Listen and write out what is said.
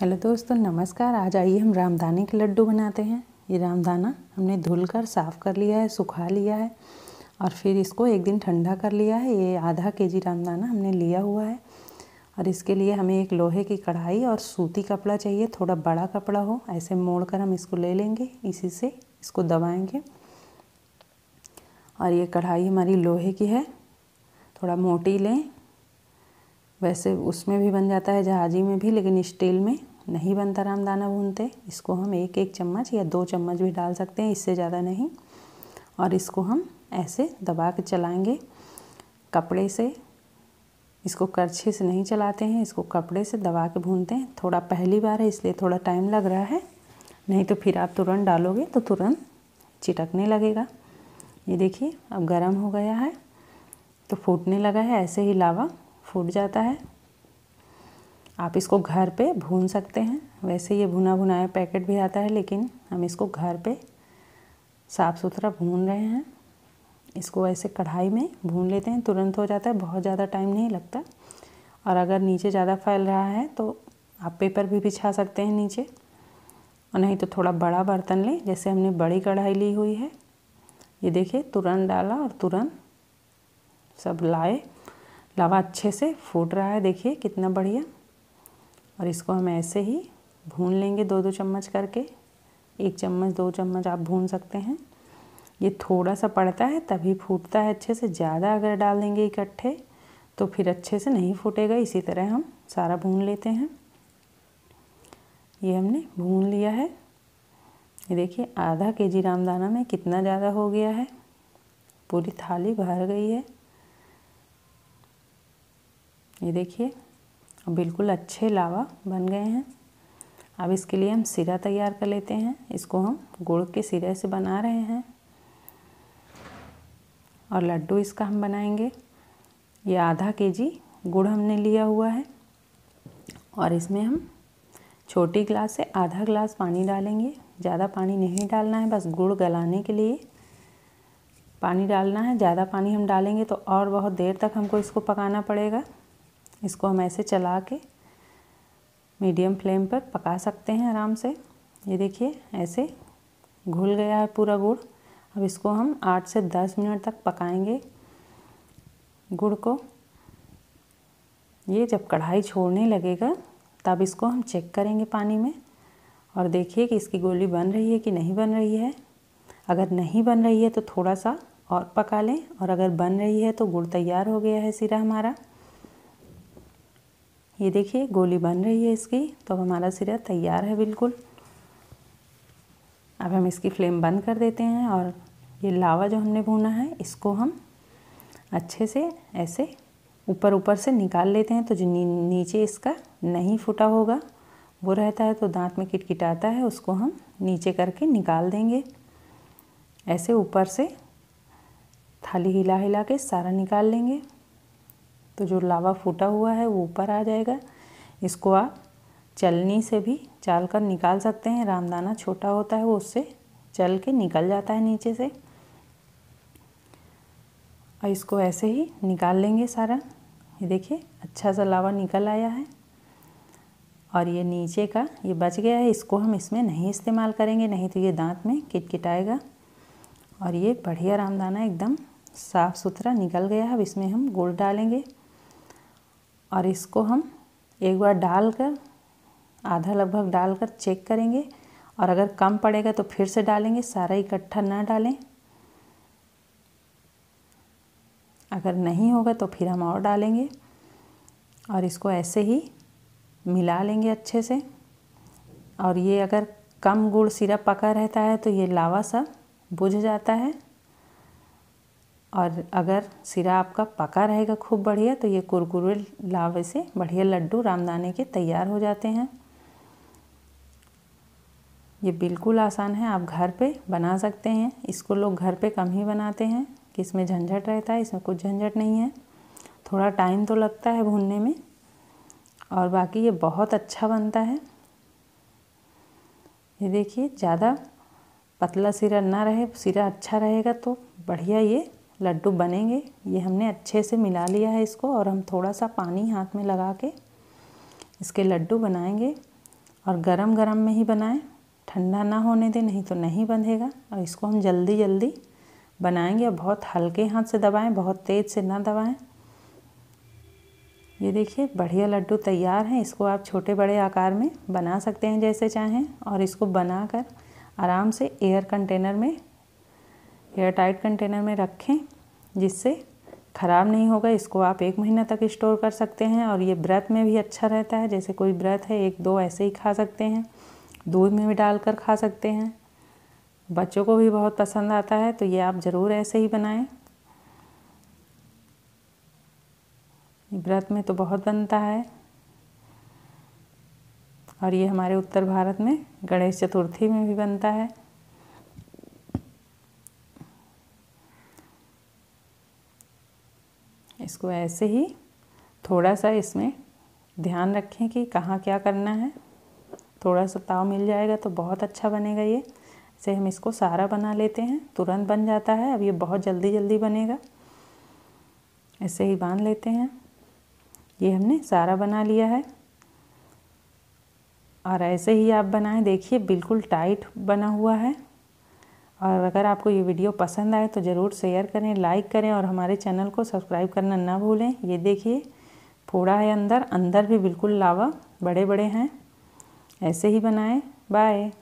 hello दोस्तों नमस्कार आज आइए हम रामदाने के लड्डू बनाते हैं ये रामदाना हमने धुल कर साफ़ कर लिया है सुखा लिया है और फिर इसको एक दिन ठंडा कर लिया है ये आधा के जी रामदाना हमने लिया हुआ है और इसके लिए हमें एक लोहे की कढ़ाई और सूती कपड़ा चाहिए थोड़ा बड़ा कपड़ा हो ऐसे मोड़ कर हम इसको ले लेंगे इसी से इसको दबाएँगे और ये कढ़ाई हमारी लोहे की है थोड़ा मोटी लें वैसे उसमें भी बन जाता है जहाजी में भी लेकिन स्टील में नहीं बनता रामदाना भूनते इसको हम एक एक चम्मच या दो चम्मच भी डाल सकते हैं इससे ज़्यादा नहीं और इसको हम ऐसे दबा के चलाएँगे कपड़े से इसको करछे से नहीं चलाते हैं इसको कपड़े से दबा के भूनते हैं थोड़ा पहली बार है इसलिए थोड़ा टाइम लग रहा है नहीं तो फिर आप तुरंत डालोगे तो तुरंत चिटकने लगेगा ये देखिए अब गर्म हो गया है तो फूटने लगा है ऐसे ही लावा फूट जाता है आप इसको घर पे भून सकते हैं वैसे ये भुना भुनाया पैकेट भी आता है लेकिन हम इसको घर पे साफ़ सुथरा भून रहे हैं इसको ऐसे कढ़ाई में भून लेते हैं तुरंत हो जाता है बहुत ज़्यादा टाइम नहीं लगता और अगर नीचे ज़्यादा फैल रहा है तो आप पेपर भी बिछा सकते हैं नीचे और नहीं तो थोड़ा बड़ा बर्तन लें जैसे हमने बड़ी कढ़ाई ली हुई है ये देखिए तुरंत डाला और तुरंत सब लाए लावा अच्छे से फूट रहा है देखिए कितना बढ़िया और इसको हम ऐसे ही भून लेंगे दो दो चम्मच करके एक चम्मच दो चम्मच आप भून सकते हैं ये थोड़ा सा पड़ता है तभी फूटता है अच्छे से ज़्यादा अगर डाल देंगे इकट्ठे तो फिर अच्छे से नहीं फूटेगा इसी तरह हम सारा भून लेते हैं ये हमने भून लिया है ये देखिए आधा के जी रामदाना में कितना ज़्यादा हो गया है पूरी थाली भर गई है ये देखिए बिल्कुल अच्छे लावा बन गए हैं अब इसके लिए हम सिरा तैयार कर लेते हैं इसको हम गुड़ के सिरे से बना रहे हैं और लड्डू इसका हम बनाएंगे ये आधा के जी गुड़ हमने लिया हुआ है और इसमें हम छोटी गिलास से आधा गिलास पानी डालेंगे ज़्यादा पानी नहीं डालना है बस गुड़ गलाने के लिए पानी डालना है ज़्यादा पानी हम डालेंगे तो और बहुत देर तक हमको इसको पकाना पड़ेगा इसको हम ऐसे चला के मीडियम फ्लेम पर पका सकते हैं आराम से ये देखिए ऐसे घुल गया है पूरा गुड़ अब इसको हम आठ से दस मिनट तक पकाएंगे गुड़ को ये जब कढ़ाई छोड़ने लगेगा तब इसको हम चेक करेंगे पानी में और देखिए कि इसकी गोली बन रही है कि नहीं बन रही है अगर नहीं बन रही है तो थोड़ा सा और पका लें और अगर बन रही है तो गुड़ तैयार हो गया है सिरा हमारा ये देखिए गोली बन रही है इसकी तो अब हमारा सिरा तैयार है बिल्कुल अब हम इसकी फ्लेम बंद कर देते हैं और ये लावा जो हमने भूना है इसको हम अच्छे से ऐसे ऊपर ऊपर से निकाल लेते हैं तो जो नी, नीचे इसका नहीं फूटा होगा वो रहता है तो दांत में किटकिटाता है उसको हम नीचे करके निकाल देंगे ऐसे ऊपर से थाली हिला हिला के सारा निकाल लेंगे तो जो लावा फूटा हुआ है वो ऊपर आ जाएगा इसको आप चलनी से भी चाल कर निकाल सकते हैं रामदाना छोटा होता है वो उससे चल के निकल जाता है नीचे से और इसको ऐसे ही निकाल लेंगे सारा ये देखिए अच्छा सा लावा निकल आया है और ये नीचे का ये बच गया है इसको हम इसमें नहीं इस्तेमाल करेंगे नहीं तो ये दांत में किटकिटाएगा और ये बढ़िया रामदाना एकदम साफ़ सुथरा निकल गया है अब इसमें हम गुड़ डालेंगे और इसको हम एक बार डाल कर आधा लगभग डाल कर चेक करेंगे और अगर कम पड़ेगा तो फिर से डालेंगे सारा इकट्ठा ना डालें अगर नहीं होगा तो फिर हम और डालेंगे और इसको ऐसे ही मिला लेंगे अच्छे से और ये अगर कम गुड़ सिरप पका रहता है तो ये लावा सा बुझ जाता है और अगर सिरा आपका पका रहेगा खूब बढ़िया तो ये कुरकुरे लावे से बढ़िया लड्डू रामदाने के तैयार हो जाते हैं ये बिल्कुल आसान है आप घर पे बना सकते हैं इसको लोग घर पे कम ही बनाते हैं कि इसमें झंझट रहता है इसमें कुछ झंझट नहीं है थोड़ा टाइम तो लगता है भूनने में और बाकी ये बहुत अच्छा बनता है ये देखिए ज़्यादा पतला सिरा ना रहे सिरा अच्छा रहेगा तो बढ़िया ये लड्डू बनेंगे ये हमने अच्छे से मिला लिया है इसको और हम थोड़ा सा पानी हाथ में लगा के इसके लड्डू बनाएंगे और गरम गरम में ही बनाएं ठंडा ना होने दें नहीं तो नहीं बंधेगा और इसको हम जल्दी जल्दी बनाएंगे और बहुत हल्के हाथ से दबाएं बहुत तेज़ से ना दबाएं ये देखिए बढ़िया लड्डू तैयार हैं इसको आप छोटे बड़े आकार में बना सकते हैं जैसे चाहें और इसको बनाकर आराम से एयर कंटेनर में एयर टाइट कंटेनर में रखें जिससे ख़राब नहीं होगा इसको आप एक महीना तक स्टोर कर सकते हैं और ये व्रत में भी अच्छा रहता है जैसे कोई व्रत है एक दो ऐसे ही खा सकते हैं दूध में भी डालकर खा सकते हैं बच्चों को भी बहुत पसंद आता है तो ये आप ज़रूर ऐसे ही बनाएं व्रत में तो बहुत बनता है और ये हमारे उत्तर भारत में गणेश चतुर्थी में भी बनता है इसको तो ऐसे ही थोड़ा सा इसमें ध्यान रखें कि कहाँ क्या करना है थोड़ा सा ताव मिल जाएगा तो बहुत अच्छा बनेगा ये से हम इसको सारा बना लेते हैं तुरंत बन जाता है अब ये बहुत जल्दी जल्दी बनेगा ऐसे ही बांध लेते हैं ये हमने सारा बना लिया है और ऐसे ही आप बनाएं देखिए बिल्कुल टाइट बना हुआ है और अगर आपको ये वीडियो पसंद आए तो ज़रूर शेयर करें लाइक करें और हमारे चैनल को सब्सक्राइब करना ना भूलें ये देखिए फोड़ा है अंदर अंदर भी बिल्कुल लावा बड़े बड़े हैं ऐसे ही बनाएं बाय